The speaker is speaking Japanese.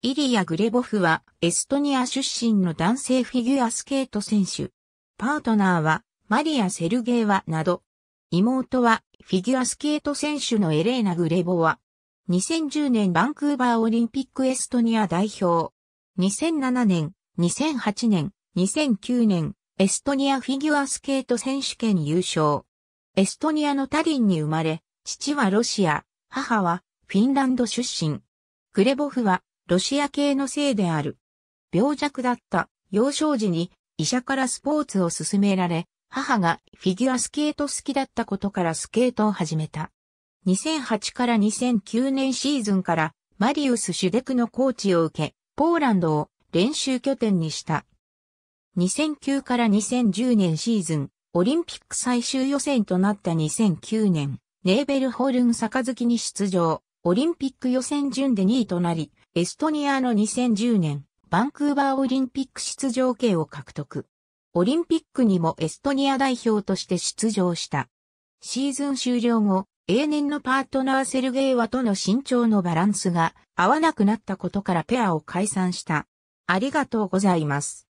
イリア・グレボフはエストニア出身の男性フィギュアスケート選手。パートナーはマリア・セルゲーワなど。妹はフィギュアスケート選手のエレーナ・グレボワ。2010年バンクーバーオリンピックエストニア代表。2007年、2008年、2009年、エストニアフィギュアスケート選手権優勝。エストニアのタリンに生まれ、父はロシア、母はフィンランド出身。グレボフはロシア系のせいである。病弱だった幼少時に医者からスポーツを勧められ、母がフィギュアスケート好きだったことからスケートを始めた。2008から2009年シーズンからマリウス・シュデクのコーチを受け、ポーランドを練習拠点にした。2009から2010年シーズン、オリンピック最終予選となった2009年、ネーベルホルン杯に出場。オリンピック予選順で2位となり、エストニアの2010年、バンクーバーオリンピック出場権を獲得。オリンピックにもエストニア代表として出場した。シーズン終了後、永年のパートナーセルゲイワとの身長のバランスが合わなくなったことからペアを解散した。ありがとうございます。